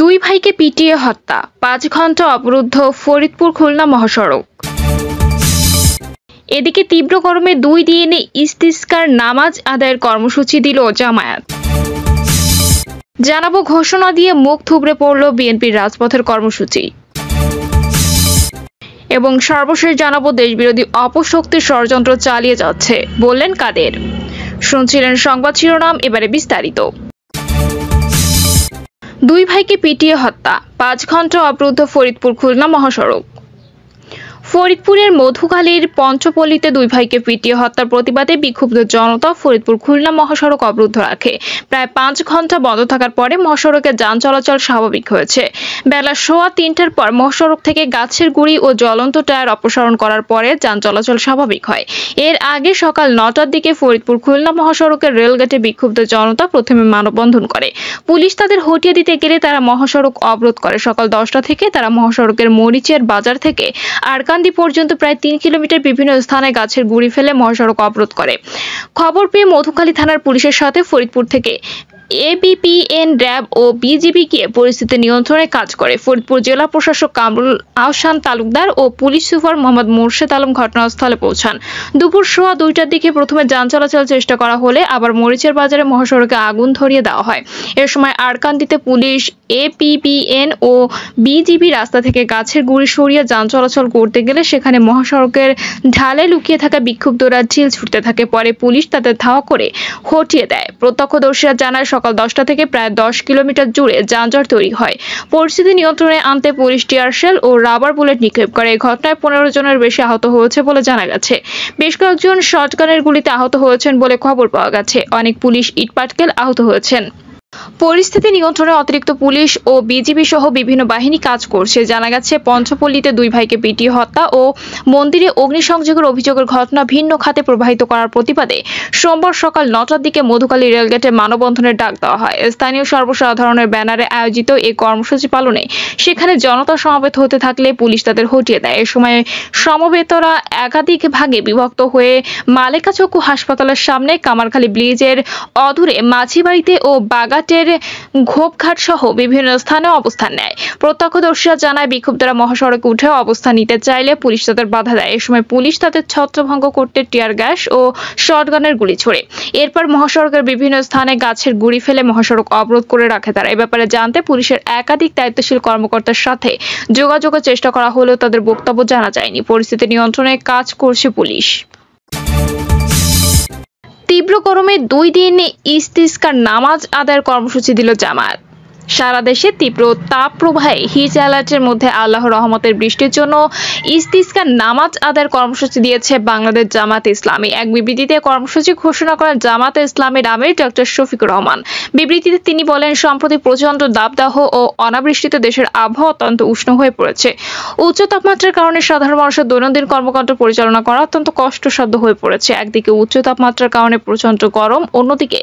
দুই ভাইকে পিটিয়ে হত্যা পাঁচ ঘন্টা অবরুদ্ধ ফরিদপুর খুলনা মহাসড়ক এদিকে তীব্র গরমে দুই দিনে ইস্তিস্কার নামাজ আদায়ের কর্মসূচি দিল জামায়াত জানাবো ঘোষণা দিয়ে মুখ থুবড়ে পড়ল বিএনপির রাজপথের কর্মসূচি এবং সর্বশেষ জানাবো দেশবিরোধী অপশক্তির ষড়যন্ত্র চালিয়ে যাচ্ছে বললেন কাদের শুনছিলেন সংবাদ শিরোনাম এবারে বিস্তারিত দুই ভাইকে পিটিয়ে হত্যা পাঁচ ঘন্টা অবরুদ্ধ ফরিদপুর খুলনা মহাসড়ক ফরিদপুরের মধুখালীর পঞ্চপল্লীতে দুই ভাইকে পিটিয়ে হত্যার প্রতিবাদে বিক্ষুব্ধ জনতা ফরিদপুর খুলনা মহাসড়ক অবরুদ্ধ রাখে প্রায় পাঁচ ঘন্টা বন্ধ থাকার পরে মহাসড়কে যান চলাচল স্বাভাবিক হয়েছে বেলা সোয়া তিনটার পর মহাসড়ক থেকে গাছের গুড়ি ও জ্বলন্ত টায়ার অপসারণ করার পরে যান চলাচল স্বাভাবিক হয় এর আগে সকাল নটার দিকে ফরিদপুর খুলনা মহাসড়কের রেলগেটে বিক্ষুব্ধ জনতা প্রথমে মানববন্ধন করে পুলিশ তাদের হটিয়ে দিতে গেলে তারা মহাসড়ক অবরোধ করে সকাল দশটা থেকে তারা মহাসড়কের মরিচের বাজার থেকে আরকান কান্দি পর্যন্ত প্রায় তিন কিলোমিটার বিভিন্ন স্থানে গাছের গুড়ি ফেলে মহাসড়ক অবরোধ করে খবর পেয়ে মধুখালী থানার পুলিশের সাথে ফরিদপুর থেকে এবিপিএন র্যাব ও বিজিবি গিয়ে পরিস্থিতি নিয়ন্ত্রণে কাজ করে ফরিদপুর জেলা প্রশাসক কামরুল আহসান তালুকদার ও পুলিশ সুপার মোহাম্মদ মোর্শেদ আলম ঘটনাস্থলে পৌঁছান দুপুর সোয়া দুইটার দিকে প্রথমে যান চলাচল চেষ্টা করা হলে আবার মরিচের বাজারে মহাসড়কে আগুন ধরিয়ে দেওয়া হয় এ সময় আরকান্দিতে পুলিশ এপিপিএন ও বিজিবি রাস্তা থেকে গাছের গুড়ি সরিয়ে যান চলাচল করতে গেলে সেখানে মহাসড়কের ঢালে লুকিয়ে থাকা বিক্ষুব্ধরা ঝিল ছুটতে থাকে পরে পুলিশ তাদের ধাওয়া করে হটিয়ে দেয় প্রত্যক্ষদর্শীরা জানায় সকাল দশটা থেকে প্রায় দশ কিলোমিটার জুড়ে যানজট তৈরি হয় পরিস্থিতি নিয়ন্ত্রণে আনতে পুলিশ টিয়ারশেল ও রাবার বুলেট নিক্ষেপ করে এই ঘটনায় পনেরো জনের বেশি আহত হয়েছে বলে জানা গেছে বেশ কয়েকজন শটগানের গুলিতে আহত হয়েছেন বলে খবর পাওয়া গেছে অনেক পুলিশ ইটপাটকেল আহত হয়েছেন পরিস্থিতি নিয়ন্ত্রণে অতিরিক্ত পুলিশ ও বিজিবি সহ বিভিন্ন বাহিনী কাজ করছে জানা গেছে পঞ্চপল্লীতে দুই ভাইকে পিটিয়ে হত্যা ও মন্দিরে অগ্নিসংযোগের অভিযোগের ঘটনা ভিন্ন খাতে প্রবাহিত করার প্রতিবাদে সোমবার সকাল নটার দিকে মধুকালী রেলগেটে মানববন্ধনের ডাক দেওয়া হয় স্থানীয় সর্বসাধারণের ব্যানারে আয়োজিত এই কর্মসূচি পালনে সেখানে জনতা সমাবেত হতে থাকলে পুলিশ তাদের হটিয়ে দেয় এ সময় সমবেতরা একাধিক ভাগে বিভক্ত হয়ে মালেকাচকু হাসপাতালের সামনে কামারখালী ব্রিজের অদূরে মাঝিবাড়িতে ও বাগা বাগেরহাটের সহ বিভিন্ন স্থানে অবস্থান নেয় প্রত্যক্ষদর্শীরা জানায় বিক্ষুব্ধরা মহাসড়কে উঠে অবস্থান নিতে চাইলে পুলিশ তাদের বাধা দেয় এ সময় পুলিশ তাদের ছত্রভঙ্গ করতে টিয়ার গ্যাস ও শটগানের গুলি ছোড়ে এরপর মহাসড়কের বিভিন্ন স্থানে গাছের গুড়ি ফেলে মহাসড়ক অবরোধ করে রাখে তারা এ ব্যাপারে জানতে পুলিশের একাধিক দায়িত্বশীল কর্মকর্তার সাথে যোগাযোগের চেষ্টা করা হলেও তাদের বক্তব্য জানা যায়নি পরিস্থিতি নিয়ন্ত্রণে কাজ করছে পুলিশ তীব্র গরমে দুই দিন ইস্তিস্কার নামাজ আদায়ের কর্মসূচি দিল জামায়াত সারা দেশে তীব্র তাপ প্রবাহে হিট অ্যালার্টের মধ্যে আল্লাহ রহমতের বৃষ্টির জন্য ইস্তিস্কার নামাজ আদায়ের কর্মসূচি দিয়েছে বাংলাদেশ জামাত ইসলামী এক বিবৃতিতে কর্মসূচি ঘোষণা করেন জামাত ইসলামের আমির ডক্টর শফিক রহমান বিবৃতিতে তিনি বলেন সম্প্রতি প্রচণ্ড দাবদাহ ও অনাবৃষ্টিতে দেশের আবহাওয়া অত্যন্ত উষ্ণ হয়ে পড়েছে উচ্চ তাপমাত্রার কারণে সাধারণ মানুষের দৈনন্দিন কর্মকাণ্ড পরিচালনা করা অত্যন্ত কষ্টসাধ্য হয়ে পড়েছে একদিকে উচ্চ তাপমাত্রার কারণে প্রচণ্ড গরম অন্যদিকে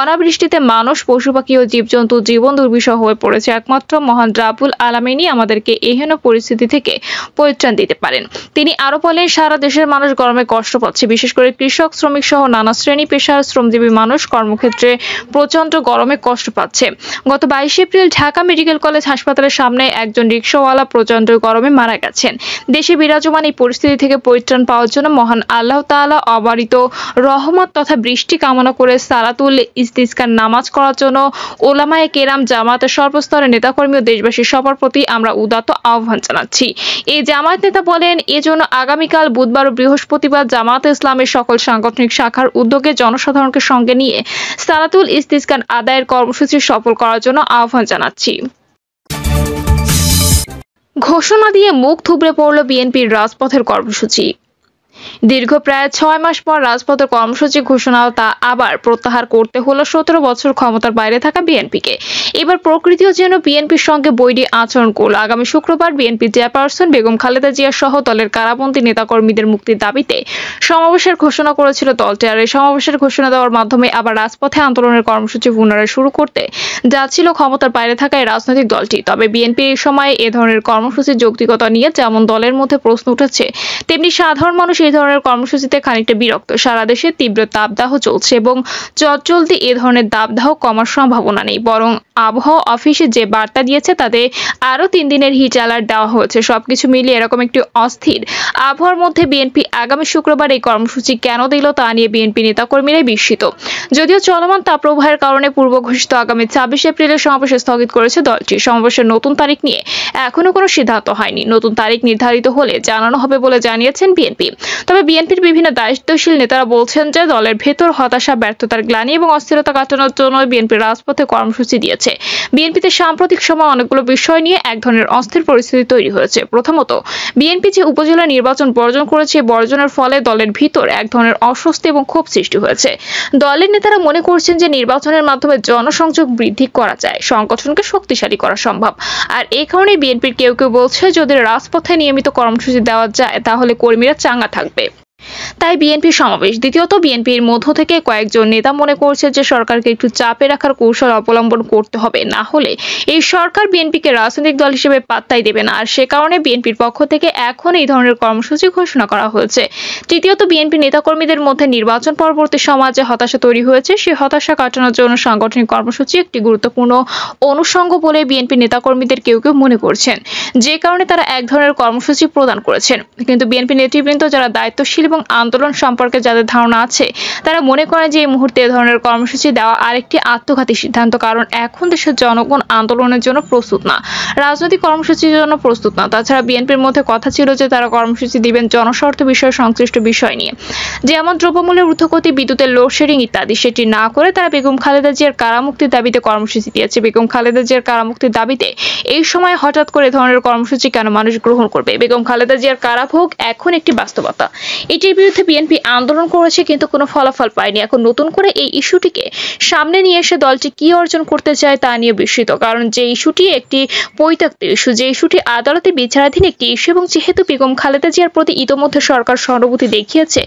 অনাবৃষ্টিতে মানুষ পশু পাখি ও জীবজন্তু জীবন দুর্বিষ দুর্বিষহ হয়ে পড়েছে একমাত্র মহান রাবুল আলমিনই আমাদেরকে এহেন পরিস্থিতি থেকে পরিত্রাণ দিতে পারেন তিনি আরো বলেন সারা দেশের মানুষ গরমে কষ্ট পাচ্ছে বিশেষ করে কৃষক শ্রমিক সহ নানা শ্রেণী পেশার শ্রমজীবী মানুষ কর্মক্ষেত্রে প্রচন্ড গরমে কষ্ট পাচ্ছে গত বাইশে এপ্রিল ঢাকা মেডিকেল কলেজ হাসপাতালের সামনে একজন রিক্সাওয়ালা প্রচন্ড গরমে মারা গেছেন দেশে বিরাজমান এই পরিস্থিতি থেকে পরিত্রাণ পাওয়ার জন্য মহান আল্লাহ তালা অবারিত রহমত তথা বৃষ্টি কামনা করে সালাতুল ইস্তিস্কার নামাজ করার জন্য ওলামায় কেরাম জামা জামাতের সর্বস্তরের নেতাকর্মী ও দেশবাসী সবার প্রতি আমরা উদাত্ত আহ্বান জানাচ্ছি এই জামায়াত নেতা বলেন এজন্য আগামীকাল বুধবার ও বৃহস্পতিবার জামাত ইসলামের সকল সাংগঠনিক শাখার উদ্যোগে জনসাধারণকে সঙ্গে নিয়ে সালাতুল ইস্তিসকান আদায়ের কর্মসূচি সফল করার জন্য আহ্বান জানাচ্ছি ঘোষণা দিয়ে মুখ থুবড়ে পড়ল বিএনপির রাজপথের কর্মসূচি দীর্ঘ প্রায় ছয় মাস পর রাজপথের কর্মসূচি ঘোষণাও তা আবার প্রত্যাহার করতে হলো সতেরো বছর ক্ষমতার বাইরে থাকা বিএনপিকে এবার প্রকৃতিও যেন বিএনপির সঙ্গে বৈরি আচরণ করল আগামী শুক্রবার বিএনপি চেয়ারপারসন বেগম খালেদা জিয়া সহ দলের কারাবন্দী নেতাকর্মীদের মুক্তির দাবিতে সমাবেশের ঘোষণা করেছিল দলটি আর এই সমাবেশের ঘোষণা দেওয়ার মাধ্যমে আবার রাজপথে আন্দোলনের কর্মসূচি পুনরায় শুরু করতে যাচ্ছিল ক্ষমতার বাইরে থাকা এই রাজনৈতিক দলটি তবে বিএনপি এই সময়ে এ ধরনের কর্মসূচির যৌক্তিকতা নিয়ে যেমন দলের মধ্যে প্রশ্ন উঠেছে তেমনি সাধারণ মানুষ এই ধরনের ধরনের কর্মসূচিতে খানিকটা বিরক্ত সারা দেশে তীব্র তাপদাহ চলছে এবং চটচলতি এ ধরনের দাবদাহ কমার সম্ভাবনা নেই বরং আবহাওয়া অফিসে যে বার্তা দিয়েছে তাতে আরও তিন দিনের হিট অ্যালার্ট দেওয়া হয়েছে সবকিছু মিলিয়ে এরকম একটি অস্থির আবহাওয়ার মধ্যে বিএনপি আগামী শুক্রবার এই কর্মসূচি কেন দিল তা নিয়ে বিএনপি নেতাকর্মীরাই বিস্মিত যদিও চলমান তাপপ্রবাহের কারণে পূর্ব ঘোষিত আগামী ছাব্বিশ এপ্রিলের সমাবেশ স্থগিত করেছে দলটি সমাবেশের নতুন তারিখ নিয়ে এখনো কোনো সিদ্ধান্ত হয়নি নতুন তারিখ নির্ধারিত হলে জানানো হবে বলে জানিয়েছেন বিএনপি তবে বিএনপির বিভিন্ন দায়িত্বশীল নেতারা বলছেন যে দলের ভেতর হতাশা ব্যর্থতার গ্লানি এবং অস্থিরতা কাটানোর জন্য বিএনপি রাজপথে কর্মসূচি দিয়েছে বিএনপিতে সাম্প্রতিক সময় অনেকগুলো বিষয় নিয়ে এক ধরনের অস্থির পরিস্থিতি তৈরি হয়েছে প্রথমত বিএনপি যে উপজেলা নির্বাচন বর্জন করেছে বর্জন আয়োজনের ফলে দলের ভিতর এক ধরনের অস্বস্তি এবং ক্ষোভ সৃষ্টি হয়েছে দলের নেতারা মনে করছেন যে নির্বাচনের মাধ্যমে জনসংযোগ বৃদ্ধি করা যায় সংগঠনকে শক্তিশালী করা সম্ভব আর এই কারণে বিএনপির কেউ কেউ বলছে যদি রাজপথে নিয়মিত কর্মসূচি দেওয়া যায় তাহলে কর্মীরা চাঙ্গা থাকবে তাই বিএনপি সমাবেশ দ্বিতীয়ত বিএনপির মধ্য থেকে কয়েকজন নেতা মনে করছে যে সরকারকে একটু চাপে রাখার কৌশল অবলম্বন করতে হবে না হলে এই সরকার বিএনপিকে রাজনৈতিক দল হিসেবে পাত্তাই দেবে না আর সে কারণে বিএনপির পক্ষ থেকে এখন এই ধরনের কর্মসূচি ঘোষণা করা হয়েছে তৃতীয়ত বিএনপি নেতাকর্মীদের মধ্যে নির্বাচন পরবর্তী সমাজে হতাশা তৈরি হয়েছে সে হতাশা কাটানোর জন্য সাংগঠনিক কর্মসূচি একটি গুরুত্বপূর্ণ অনুষঙ্গ বলে বিএনপি নেতাকর্মীদের কেউ কেউ মনে করছেন যে কারণে তারা এক ধরনের কর্মসূচি প্রদান করেছেন কিন্তু বিএনপি নেতৃবৃন্দ যারা দায়িত্বশীল এবং আন্দোলন সম্পর্কে যাদের ধারণা আছে তারা মনে করে যে এই মুহূর্তে এ ধরনের কর্মসূচি দেওয়া আরেকটি আত্মঘাতী সিদ্ধান্ত কারণ এখন দেশের জনগণ আন্দোলনের জন্য প্রস্তুত না রাজনৈতিক কর্মসূচির জন্য প্রস্তুত না তাছাড়া বিএনপির মধ্যে কথা ছিল যে তারা কর্মসূচি দিবেন জনস্বার্থ বিষয় সংশ্লিষ্ট বিষয় নিয়ে যেমন দ্রব্যমূল্যের ঊর্ধ্বগতি বিদ্যুতের লোডশেডিং ইত্যাদি সেটি না করে তারা বেগম খালেদা জিয়ার কারামুক্তির দাবিতে কর্মসূচি দিয়েছে বেগম খালেদা জিয়ার কারামুক্তির দাবিতে এই সময় হঠাৎ করে ধরনের কর্মসূচি কেন মানুষ গ্রহণ করবে বেগম খালেদা জিয়ার কারাভোগ এখন একটি বাস্তবতা এটি বিরুদ্ধে বিএনপি আন্দোলন করেছে কিন্তু কোনো ফলাফল পায়নি এখন নতুন করে এই ইস্যুটিকে সামনে নিয়ে এসে দলটি কি অর্জন করতে চায় তা নিয়ে বিস্মিত কারণ যে ইস্যুটি একটি পরিত্যক্ত ইস্যু যে ইস্যুটি আদালতে বিচারাধীন একটি ইস্যু এবং যেহেতু বেগম খালেদা জিয়ার প্রতি ইতোমধ্যে সরকার সহানুভূতি দেখিয়েছে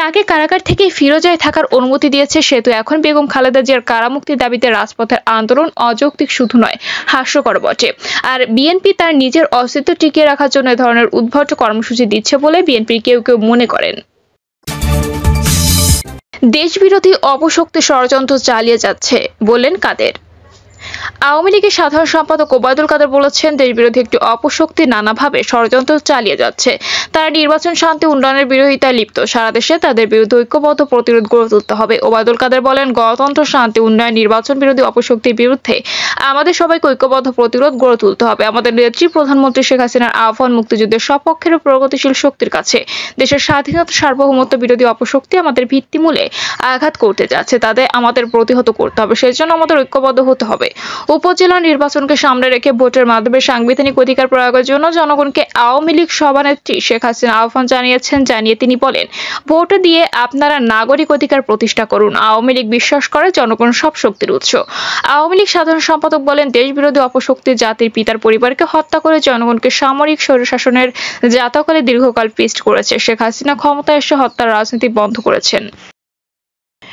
তাকে কারাগার থেকে ফিরোজায় থাকার অনুমতি দিয়েছে সেহেতু এখন বেগম খালেদা জিয়ার কারামুক্তির দাবিতে রাজপথের আন্দোলন অযৌক্তিক শুধু নয় হাস্যকর বটে আর বিএনপি তার নিজের অস্তিত্ব টিকিয়ে রাখার জন্য ধরনের উদ্ভট কর্মসূচি দিচ্ছে বলে বিএনপির কেউ কেউ মনে করেন দেশবিরোধী অপশক্তি ষড়যন্ত্র চালিয়ে যাচ্ছে বললেন কাদের আওয়ামী লীগের সাধারণ সম্পাদক ওবায়দুল কাদের বলেছেন দেশবিরোধী একটি অপশক্তি নানাভাবে ষড়যন্ত্র চালিয়ে যাচ্ছে তারা নির্বাচন শান্তি উন্নয়নের বিরোধিতায় লিপ্ত সারা দেশে তাদের বিরুদ্ধে ঐক্যবদ্ধ প্রতিরোধ গড়ে তুলতে হবে ওবায়দুল কাদের বলেন গণতন্ত্র শান্তি উন্নয়ন নির্বাচন বিরোধী অপশক্তির বিরুদ্ধে আমাদের সবাইকে ঐক্যবদ্ধ প্রতিরোধ গড়ে তুলতে হবে আমাদের নেত্রী প্রধানমন্ত্রী শেখ হাসিনার আহ্বান মুক্তিযুদ্ধের সপক্ষের প্রগতিশীল শক্তির কাছে দেশের স্বাধীনতা সার্বভৌমত্ব বিরোধী অপশক্তি আমাদের ভিত্তিমূলে আঘাত করতে যাচ্ছে তাদের আমাদের প্রতিহত করতে হবে সেজন্য আমাদের ঐক্যবদ্ধ হতে হবে উপজেলা নির্বাচনকে সামনে রেখে ভোটের মাধ্যমে সাংবিধানিক অধিকার প্রয়োগের জন্য জনগণকে আওয়ামী লীগ সভানেত্রী শেখ হাসিনা আহ্বান জানিয়েছেন জানিয়ে তিনি বলেন ভোট দিয়ে আপনারা নাগরিক অধিকার প্রতিষ্ঠা করুন আওয়ামী লীগ বিশ্বাস করে জনগণ সব শক্তির উৎস আওয়ামী লীগ সাধারণ সম্পাদক বলেন দেশবিরোধী অপশক্তি জাতির পিতার পরিবারকে হত্যা করে জনগণকে সামরিক স্বৈরশাসনের জাতকালে দীর্ঘকাল পিস্ট করেছে শেখ হাসিনা ক্ষমতায় এসে হত্যার রাজনীতি বন্ধ করেছেন